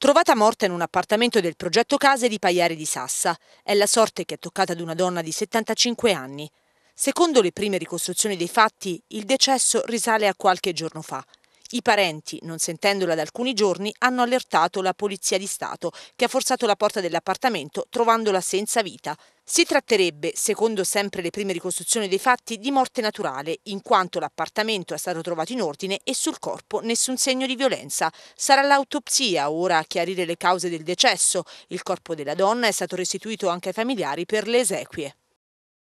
trovata morta in un appartamento del progetto Case di Pagliari di Sassa. È la sorte che è toccata ad una donna di 75 anni. Secondo le prime ricostruzioni dei fatti, il decesso risale a qualche giorno fa. I parenti, non sentendola da alcuni giorni, hanno allertato la Polizia di Stato, che ha forzato la porta dell'appartamento trovandola senza vita. Si tratterebbe, secondo sempre le prime ricostruzioni dei fatti, di morte naturale, in quanto l'appartamento è stato trovato in ordine e sul corpo nessun segno di violenza. Sarà l'autopsia ora a chiarire le cause del decesso. Il corpo della donna è stato restituito anche ai familiari per le esequie.